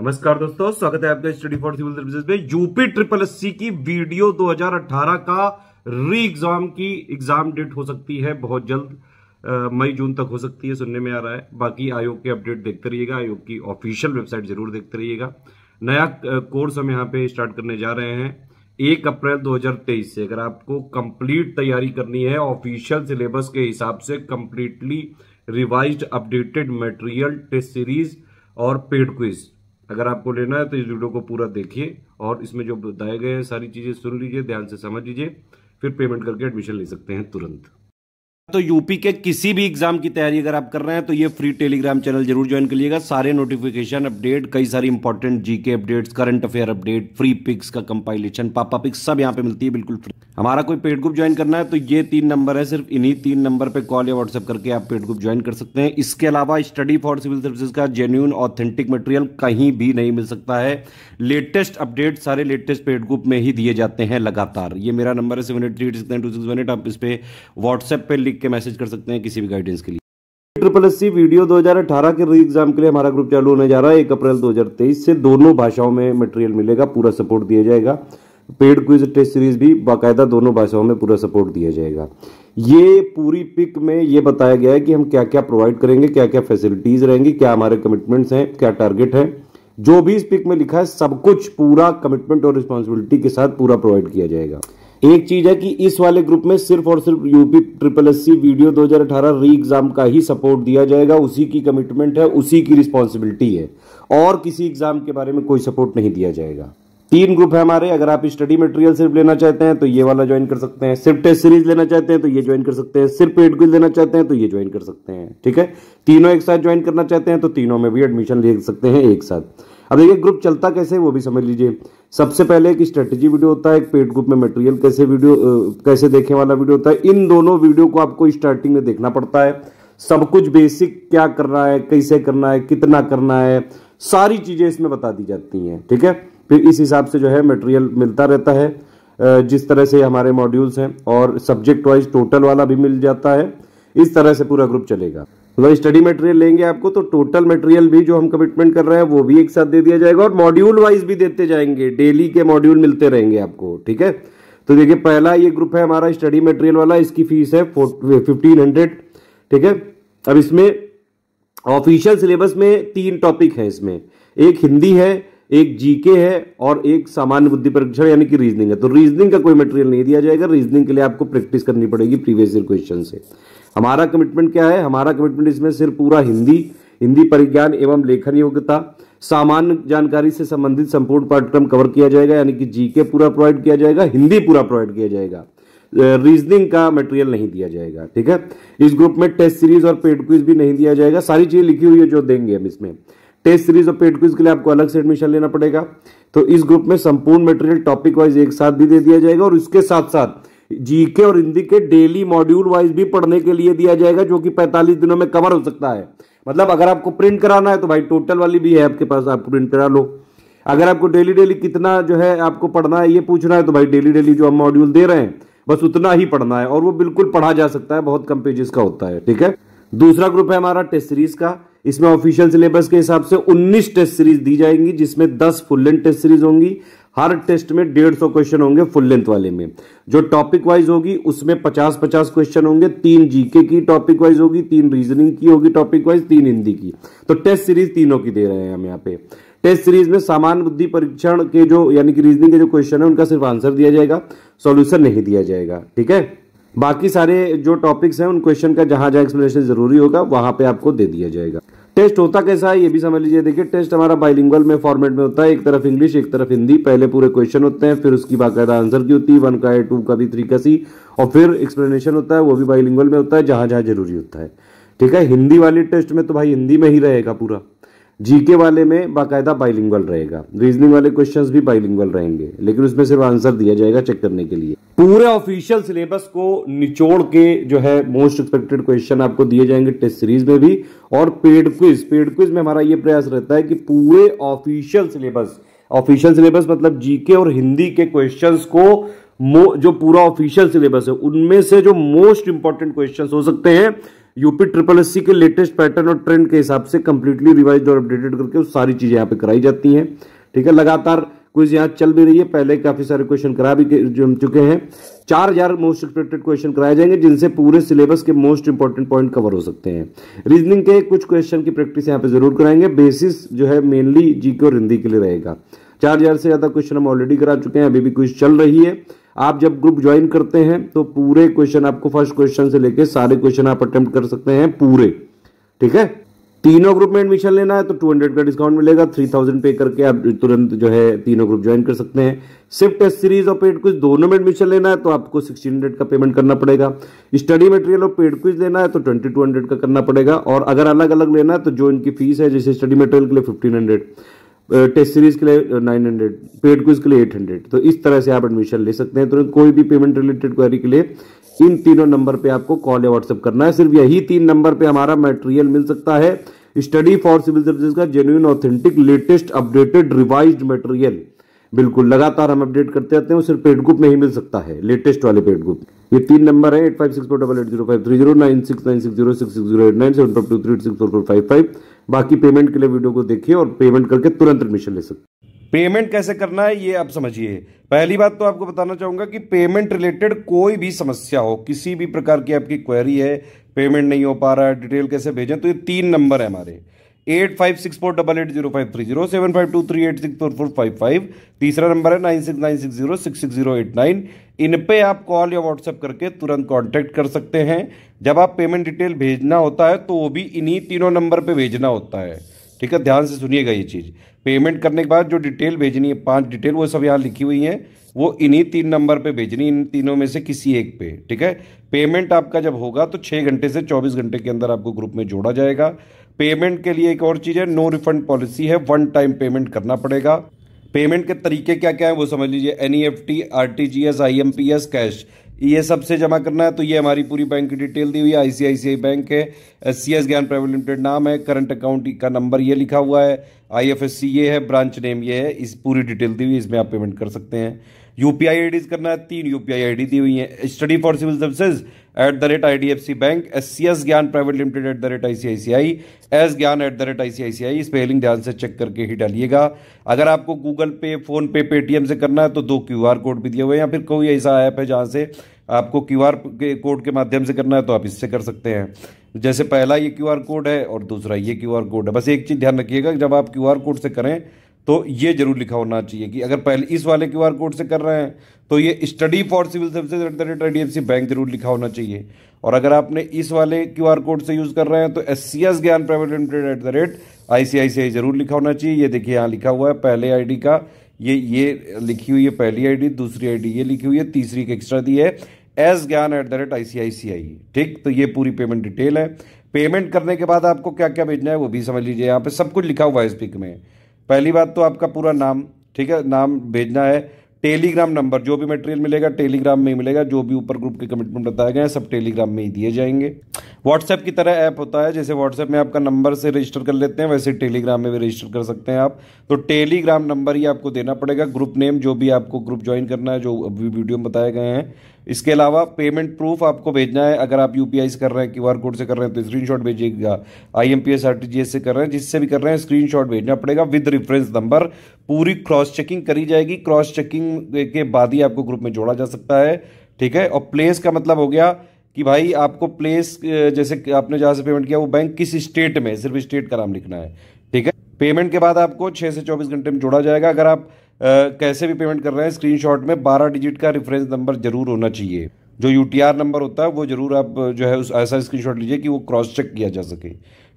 नमस्कार दोस्तों स्वागत है आपका स्टडी फॉर सिविल सर्विसेज में यूपी ट्रिपल एस की वीडियो 2018 का री एग्जाम की एग्जाम डेट हो सकती है बहुत जल्द मई जून तक हो सकती है सुनने में आ रहा है बाकी आयोग के अपडेट देखते रहिएगा आयोग की ऑफिशियल वेबसाइट जरूर देखते रहिएगा नया कोर्स हम यहाँ पे स्टार्ट करने जा रहे हैं एक अप्रैल दो से अगर आपको कंप्लीट तैयारी करनी है ऑफिशियल सिलेबस के हिसाब से completely revise updated material test series और पेड क्विज अगर आपको लेना है तो इस वीडियो को पूरा देखिए और इसमें जो बताए गए हैं सारी चीज़ें सुन लीजिए ध्यान से समझ लीजिए फिर पेमेंट करके एडमिशन ले सकते हैं तुरंत तो यूपी के किसी भी एग्जाम की तैयारी अगर आप कर रहे हैं तो ये फ्री टेलीग्राम चैनल जरूर ज्वाइन कर लीजिएगा सारे नोटिफिकेशन अपडेट कई सारी important GK updates current affair update free पिक्स का कंपाइलेशन पापा पिक्स सब यहाँ पे मिलती है बिल्कुल फ्री हमारा कोई पेड ग्रुप ज्वाइन करना है तो ये तीन नंबर है सिर्फ इन्हीं तीन नंबर पर कॉल या व्हाट्सअप करके आप पेड ग्रुप ज्वाइन कर सकते हैं इसके अलावा स्टडी फॉर सिविल सर्विसेज का जेन्यून ऑथेंटिक मटेरियल कहीं भी नहीं मिल सकता है लेटेस्ट अपडेट सारे लेटेस्ट पेड ग्रुप में ही दिए जाते हैं लगातार ये मेरा नंबर है सेवन एट थ्री सिक्स आप इस पर व्हाट्सएप पर लिख लिख के मैसेज कर सकते हैं किसी भी गाइडेंस के लिए ट्रिपल एस सी वीडियो 2018 के री एग्जाम के लिए हमारा ग्रुप चालू होने जा रहा है एक अप्रैल 2023 से दोनों भाषाओं में मटेरियल मिलेगा पूरा सपोर्ट दिया जाएगा पेड क्विज टेस्ट सीरीज भी बाकायदा दोनों भाषाओं में पूरा सपोर्ट दिया जाएगा ये पूरी पिक में ये बताया गया है कि हम क्या क्या प्रोवाइड करेंगे क्या क्या फैसिलिटीज रहेंगी क्या हमारे कमिटमेंट्स हैं क्या टारगेट है जो भी इस पिक में लिखा है सब कुछ पूरा कमिटमेंट और रिस्पॉन्सिबिलिटी के साथ पूरा प्रोवाइड किया जाएगा एक चीज है कि इस वाले ग्रुप में सिर्फ और सिर्फ UP triple S C video 2018 re exam का ही सपोर्ट दिया जाएगा उसी की कमिटमेंट है उसी की रिस्पॉन्सिबिलिटी है और किसी एग्जाम के बारे में कोई सपोर्ट नहीं दिया जाएगा तीन ग्रुप है हमारे अगर आप स्टडी मटेरियल सिर्फ लेना चाहते हैं तो ये वाला ज्वाइन कर सकते हैं सिर्फ टेस्ट सीरीज लेना चाहते हैं तो ये ज्वाइन कर सकते हैं सिर्फ पेड क्विज लेना चाहते हैं तो ये ज्वाइन कर सकते हैं ठीक है तीनों एक साथ ज्वाइन करना चाहते हैं तो तीनों में भी एडमिशन ले सकते हैं एक साथ अब देखिए ग्रुप चलता कैसे वो भी समझ लीजिए सबसे पहले एक स्ट्रेटेजी वीडियो होता है एक पेड ग्रुप में मटेरियल कैसे वीडियो कैसे देखने वाला वीडियो होता है इन दोनों वीडियो को आपको स्टार्टिंग में देखना पड़ता है सब कुछ बेसिक क्या करना है कैसे करना है कितना करना है सारी चीज़ें इसमें बता दी जाती हैं ठीक है फिर इस हिसाब से जो है मटेरियल मिलता रहता है जिस तरह से हमारे मॉड्यूल्स हैं और सब्जेक्ट वाइज टोटल वाला भी मिल जाता है इस तरह से पूरा ग्रुप चलेगा तो भाई स्टडी मटेरियल लेंगे आपको तो टोटल मटेरियल भी जो हम कमिटमेंट कर रहे हैं वो भी एक साथ दे दिया जाएगा और मॉड्यूल वाइज भी देते जाएंगे डेली के मॉड्यूल मिलते रहेंगे आपको ठीक है तो देखिए पहला ये ग्रुप है हमारा स्टडी मटेरियल वाला इसकी फीस है फिफ्टीन हंड्रेड ठीक है अब इसमें ऑफिशियल सिलेबस में तीन टॉपिक है इसमें एक हिंदी है एक जीके है और एक सामान्य बुद्धि परीक्षण यानी कि रीजनिंग है तो रीजनिंग का कोई मटेरियल नहीं दिया जाएगा रीजनिंग के लिए आपको प्रैक्टिस करनी पड़ेगी प्रीवियस ईयर क्वेश्चन से हमारा कमिटमेंट क्या है हमारा कमिटमेंट इसमें सिर्फ पूरा हिंदी हिंदी परिज्ञान एवं लेखन योग्यता सामान्य जानकारी से संबंधित संपूर्ण पाठ्यक्रम कवर किया जाएगा यानी कि जीके पूरा प्रोवाइड किया जाएगा हिंदी पूरा प्रोवाइड किया जाएगा रीजनिंग का मटेरियल नहीं दिया जाएगा ठीक है इस ग्रुप में टेस्ट सीरीज और पेड क्विज भी नहीं दिया जाएगा सारी चीजें लिखी हुई है जो देंगे हम इसमें टेस्ट सीरीज और पेड क्विज के लिए आपको अलग से एडमिशन लेना पड़ेगा तो इस ग्रुप में संपूर्ण मटेरियल टॉपिक वाइज एक साथ भी दे दिया जाएगा और उसके साथ साथ जीके और हिंदी के डेली मॉड्यूल वाइज भी पढ़ने के लिए दिया जाएगा जो कि 45 दिनों में कवर हो सकता है मतलब अगर आपको प्रिंट कराना है तो भाई टोटल वाली भी है आपके पास आप प्रिंट करा लो अगर आपको डेली डेली कितना जो है आपको पढ़ना है ये पूछना है तो भाई डेली डेली जो हम मॉड्यूल दे रहे हैं बस उतना ही पढ़ना है और वो बिल्कुल पढ़ा जा सकता है बहुत कम पेजेस का होता है ठीक है दूसरा ग्रुप है हमारा टेस्ट सीरीज का इसमें ऑफिशियल सिलेबस के हिसाब से 19 टेस्ट सीरीज दी जाएंगी जिसमें 10 फुल लेंथ टेस्ट सीरीज होंगी हर टेस्ट में डेढ़ सौ क्वेश्चन होंगे फुल लेंथ वाले में जो टॉपिक वाइज होगी उसमें पचास पचास क्वेश्चन होंगे तीन जीके की टॉपिक वाइज होगी तीन रीजनिंग की होगी टॉपिक वाइज तीन हिंदी की तो टेस्ट सीरीज तीनों की दे रहे हैं हम यहाँ पे टेस्ट सीरीज में सामान्य बुद्धि परीक्षण के जो यानी कि रीजनिंग के जो क्वेश्चन है उनका सिर्फ आंसर दिया जाएगा सोल्यूशन नहीं दिया जाएगा ठीक है बाकी सारे जो टॉपिक्स हैं उन क्वेश्चन का जहां जहां एक्सप्लेनेशन जरूरी होगा वहां पे आपको दे दिया जाएगा टेस्ट होता कैसा है ये भी समझ लीजिए देखिए टेस्ट हमारा बाइलिंगल में फॉर्मेट में होता है एक तरफ इंग्लिश एक तरफ हिंदी पहले पूरे क्वेश्चन होते हैं फिर उसकी बाकायदा आंसर की होती है वन का है टू का भी थ्री का सी और फिर एक्सप्लेनेशन होता है वो भी बाइलिंगल में होता है जहाँ जहाँ जरूरी होता है ठीक है हिंदी वाले टेस्ट में तो भाई हिंदी में ही रहेगा पूरा जीके वाले में बाकायदा बाइलिंगल रहेगा रीजनिंग वाले क्वेश्चन भी बाइलिंगल रहेंगे लेकिन उसमें सिर्फ आंसर दिया जाएगा चेक करने के लिए पूरे ऑफिशियल सिलेबस को निचोड़ के जो है मोस्ट एक्सपेक्टेड क्वेश्चन आपको दिए जाएंगे टेस्ट सीरीज में भी और पेड क्विज पेड क्विज में हमारा ये प्रयास रहता है कि पूरे ऑफिशियल सिलेबस ऑफिशियल सिलेबस मतलब जीके और हिंदी के क्वेश्चन को जो पूरा ऑफिशियल सिलेबस है उनमें से जो मोस्ट इंपॉर्टेंट क्वेश्चन हो सकते हैं यूपी ट्रिपल एस के लेटेस्ट पैटर्न और ट्रेंड के हिसाब से कंप्लीटली रिवाइज और अपडेटेड करके सारी चीज़ें यहाँ पे कराई जाती हैं ठीक है लगातार क्विज यहाँ चल भी रही है पहले काफ़ी सारे क्वेश्चन करा भी चुके हैं चार हजार मोस्ट एक्सपेक्टेड क्वेश्चन कराए जाएंगे जिनसे पूरे सिलेबस के मोस्ट इंपॉर्टेंट पॉइंट कवर हो सकते हैं रीजनिंग के कुछ क्वेश्चन की प्रैक्टिस यहाँ पे जरूर कराएंगे बेसिस जो है मेनली जी और हिंदी के लिए रहेगा चार हजार से ज़्यादा क्वेश्चन हम ऑलरेडी करा चुके हैं अभी भी क्विज चल रही है आप जब ग्रुप ज्वाइन करते हैं तो पूरे क्वेश्चन आपको फर्स्ट क्वेश्चन से लेकर सारे क्वेश्चन आप अटेम्प्ट कर सकते हैं पूरे ठीक है तीनों ग्रुप में एडमिशन लेना है तो टू हंड्रेड का डिस्काउंट मिलेगा थ्री थाउजेंड पे करके आप तुरंत जो है तीनों ग्रुप ज्वाइन कर सकते हैं सिर्फ टेस्ट सीरीज और पेड क्विज दोनों में एडमिशन लेना है तो आपको सिक्सटीन हंड्रेड का पेमेंट करना पड़ेगा स्टडी मटेरियल और पेड क्विज लेना है तो ट्वेंटी टू हंड्रेड का करना पड़ेगा और अगर अलग अलग लेना है तो जो इनकी फीस है जैसे स्टडी मटेरियल के लिए फिफ्टीन हंड्रेड टेस्ट सीरीज के लिए 900 पेड क्विज के लिए 800 तो इस तरह से आप एडमिशन ले सकते हैं तो कोई भी पेमेंट रिलेटेड क्वेरी के लिए इन तीनों नंबर पे आपको कॉल या व्हाट्सअप करना है सिर्फ यही तीन नंबर पे हमारा मटेरियल मिल सकता है स्टडी फॉर सिविल सर्विस का genuine authentic latest updated revise material बिल्कुल लगातार हम अपडेट करते रहते हैं सिर्फ पेड ग्रुप में ही मिल सकता है लेटेस्ट वाले पेड ग्रुप ये तीन नंबर है eight five six four double eight zero five three zero nine six nine six zero six six zero eight nine seven five two three six four four five five बाकी payment के लिए video को देखिए और payment करके तुरंत admission ले सकते पेमेंट कैसे करना है ये आप समझिए पहली बात तो आपको बताना चाहूंगा कि पेमेंट रिलेटेड कोई भी समस्या हो किसी भी प्रकार की आपकी क्वेरी है पेमेंट नहीं हो पा रहा है डिटेल कैसे भेजें तो ये तीन नंबर है हमारे eight five six four double eight zero five three zero seven five two three eight six four four five five तीसरा नंबर है nine six nine six zero six six zero eight nine इन पे आप कॉल या WhatsApp करके तुरंत contact कर सकते हैं जब आप पेमेंट डिटेल भेजना होता है तो वो भी इन्हीं तीनों नंबर पर भेजना होता है ठीक है ध्यान से सुनिएगा ये चीज़ पेमेंट करने के बाद जो डिटेल भेजनी है पांच डिटेल वो सब यहाँ लिखी हुई हैं वो इन्हीं तीन नंबर पे भेजनी इन तीनों में से किसी एक पे ठीक है पेमेंट आपका जब होगा तो छः घंटे से चौबीस घंटे के अंदर आपको ग्रुप में जोड़ा जाएगा पेमेंट के लिए एक और चीज़ है नो रिफंड पॉलिसी है वन टाइम पेमेंट करना पड़ेगा पेमेंट के तरीके क्या क्या है वो समझ लीजिए N E F T R T G S I M P S cash ये सबसे जमा करना है तो ये हमारी पूरी बैंक की डिटेल दी हुई है आईसीआईसीआई बैंक है S C S Gyan private limited नाम है करंट अकाउंट का नंबर ये लिखा हुआ है आई एफ एस सी ये है ब्रांच नेम ये है इस पूरी डिटेल दी हुई इसमें आप पेमेंट कर सकते हैं यूपीआई डीज करना है तीन यूपीआई डी दी हुई है study for civil services at the rate I D F C bank S C S Gyan private limited at the rate I C I C I S Gyan at the rate I C I C I spelling ध्यान से check करके ही डालिएगा अगर आपको Google पे phone पे Paytm से करना है तो दो क्यू आर कोड भी दिए हुए हैं या फिर कोई ऐसा ऐप है जहाँ से आपको क्यू आर कोड के माध्यम से करना है तो आप इससे कर सकते हैं जैसे पहला ये क्यू आर कोड है और दूसरा ये क्यू आर कोड है बस एक चीज़ ध्यान रखिएगा जब आप क्यू आर कोड से करें तो ये जरूर लिखा होना चाहिए कि अगर पहले इस वाले क्यू आर कोड से कर रहे हैं तो ये study for civil services at the rate I D F C bank जरूर लिखा होना चाहिए और अगर आपने इस वाले क्यू आर कोड से यूज़ कर रहे हैं तो S C S Gyan private limited at the rate I C I C I जरूर लिखा होना चाहिए ये देखिए यहाँ लिखा हुआ है पहले आई डी का ये ये लिखी हुई है पहली आई डी दूसरी आई डी ये लिखी हुई है तीसरी एक एक्स्ट्रा दी है S Gyan at the rate I C I C I ठीक तो ये पूरी पेमेंट डिटेल है पेमेंट करने के बाद आपको क्या क्या भेजना है वो भी समझ लीजिए यहाँ पे सब कुछ लिखा हुआ है इस पिक में पहली बात तो आपका पूरा नाम ठीक है नाम भेजना है टेलीग्राम नंबर जो भी मटेरियल मिलेगा टेलीग्राम में ही मिलेगा जो भी ऊपर ग्रुप के कमिटमेंट बताए गए हैं सब टेलीग्राम में ही दिए जाएंगे व्हाट्सएप की तरह ऐप होता है जैसे व्हाट्सएप में आपका नंबर से रजिस्टर कर लेते हैं वैसे टेलीग्राम में भी रजिस्टर कर सकते हैं आप तो टेलीग्राम नंबर ही आपको देना पड़ेगा ग्रुप नेम जो भी आपको ग्रुप ज्वाइन करना है जो अभी वीडियो में बताए गए हैं इसके अलावा पेमेंट प्रूफ आपको भेजना है अगर आप यूपीआई से कर रहे हैं क्यू कोड से कर रहे हैं तो स्क्रीन शॉट भेजिएगा आई एम से कर रहे हैं जिससे भी कर रहे हैं शॉट भेजना पड़ेगा विद रेफरेंस नंबर पूरी क्रॉस चेकिंग करी जाएगी क्रॉस चेकिंग के बाद ही आपको ग्रुप में जोड़ा जा सकता है ठीक है और प्लेस का मतलब हो गया कि भाई आपको प्लेस जैसे आपने जहाँ से पेमेंट किया वो बैंक किस स्टेट में सिर्फ स्टेट का नाम लिखना है ठीक है पेमेंट के बाद आपको छः से चौबीस घंटे में जोड़ा जाएगा अगर आप कैसे भी पेमेंट कर रहे हैं स्क्रीनशॉट में बारह डिजिट का रेफरेंस नंबर जरूर होना चाहिए जो यू नंबर होता है वो ज़रूर आप जो है उस ऐसा स्क्रीनशॉट लीजिए कि वो क्रॉस चेक किया जा सके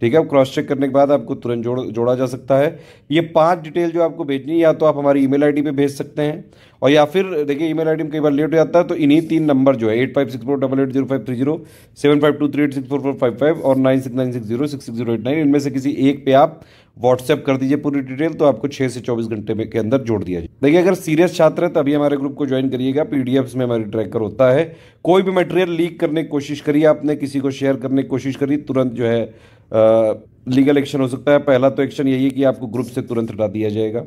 ठीक है अब क्रॉस चेक करने के बाद आपको तुरंत जोड़ जोड़ा जा सकता है ये पांच डिटेल जो आपको भेजनी है या तो आप हमारी ईमेल आईडी पे भेज सकते हैं और या फिर देखिए ईमेल आईडी में कई बार लेट हो जाता है तो इन्हीं तीन नंबर जो है eight five six four double eight zero five three zero seven five two three eight six four four five five और nine six nine six zero six six zero eight nine इनमें से किसी एक पे आप व्हाट्सएप कर दीजिए पूरी डिटेल तो आपको छः से चौबीस घंटे में के अंदर जोड़ दिया जाए देखिए अगर सीरियस छात्र है तभी हमारे ग्रुप को ज्वाइन करिएगा पीडीएफ्स में हमारी ट्रैकर होता है कोई भी मटेरियल लीक करने की कोशिश करिए आपने किसी को शेयर करने की कोशिश करी तुरंत जो है लीगल एक्शन हो सकता है पहला तो एक्शन यही है कि आपको ग्रुप से तुरंत हटा दिया जाएगा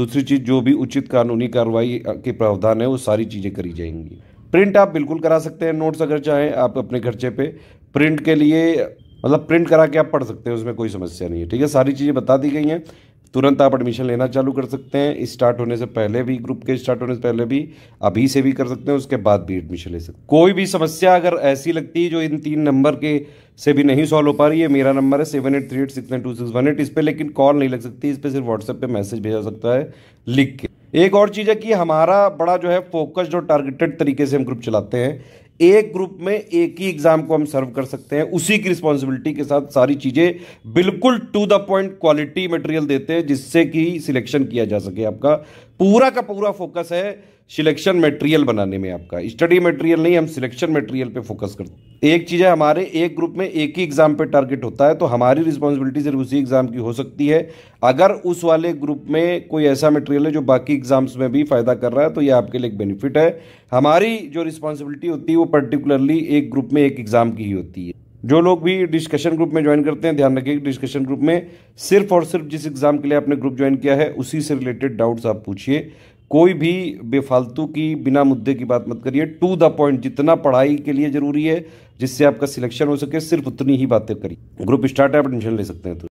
दूसरी चीज़ जो भी उचित कानूनी कार्रवाई के प्रावधान है वो सारी चीज़ें करी जाएंगी प्रिंट आप बिल्कुल करा सकते हैं नोट्स अगर चाहें आप अपने खर्चे पे प्रिंट के लिए मतलब प्रिंट करा के आप पढ़ सकते हैं उसमें कोई समस्या नहीं है ठीक है सारी चीज़ें बता दी गई हैं तुरंत आप एडमिशन लेना चालू कर सकते हैं स्टार्ट होने से पहले भी ग्रुप के स्टार्ट होने से पहले भी अभी से भी कर सकते हैं उसके बाद भी एडमिशन ले सकते हैं कोई भी समस्या अगर ऐसी लगती है जो इन तीन नंबर के से भी नहीं सॉल्व हो पा रही है मेरा नंबर है seven eight three eight six nine two six one eight इस पर लेकिन कॉल नहीं लग सकती इस पर सिर्फ व्हाट्सएप पर मैसेज भेजा सकता है लिख के एक और चीज़ है कि हमारा बड़ा जो है फोकस्ड और टारगेटेड तरीके से हम ग्रुप चलाते हैं एक ग्रुप में एक ही एग्जाम को हम सर्व कर सकते हैं उसी की रिस्पॉन्सिबिलिटी के साथ सारी चीज़ें बिल्कुल to the point quality material देते हैं जिससे कि सिलेक्शन किया जा सके आपका पूरा का पूरा फोकस है सिलेक्शन मटेरियल बनाने में आपका स्टडी मटेरियल नहीं हम सिलेक्शन मटेरियल पे फोकस करते एक चीज़ है हमारे एक ग्रुप में एक ही एग्ज़ाम पे टारगेट होता है तो हमारी रिस्पॉन्सिबिलिटी सिर्फ उसी एग्ज़ाम की हो सकती है अगर उस वाले ग्रुप में कोई ऐसा मटेरियल है जो बाकी एग्ज़ाम्स में भी फ़ायदा कर रहा है तो ये आपके लिए एक बेनिफिट है हमारी जो रिस्पॉन्सिबिलिटी होती है वो पर्टिकुलरली एक ग्रुप में एक एग्ज़ाम की ही होती है जो लोग भी डिस्कशन ग्रुप में ज्वाइन करते हैं ध्यान रखिए डिस्कशन ग्रुप में सिर्फ और सिर्फ जिस एग्ज़ाम के लिए आपने ग्रुप ज्वाइन किया है उसी से रिलेटेड डाउट्स आप पूछिए कोई भी बेफालतू की बिना मुद्दे की बात मत करिए टू द पॉइंट जितना पढ़ाई के लिए ज़रूरी है जिससे आपका सिलेक्शन हो सके सिर्फ उतनी ही बातें करिए ग्रुप स्टार्ट है आप टेंशन ले सकते हैं तो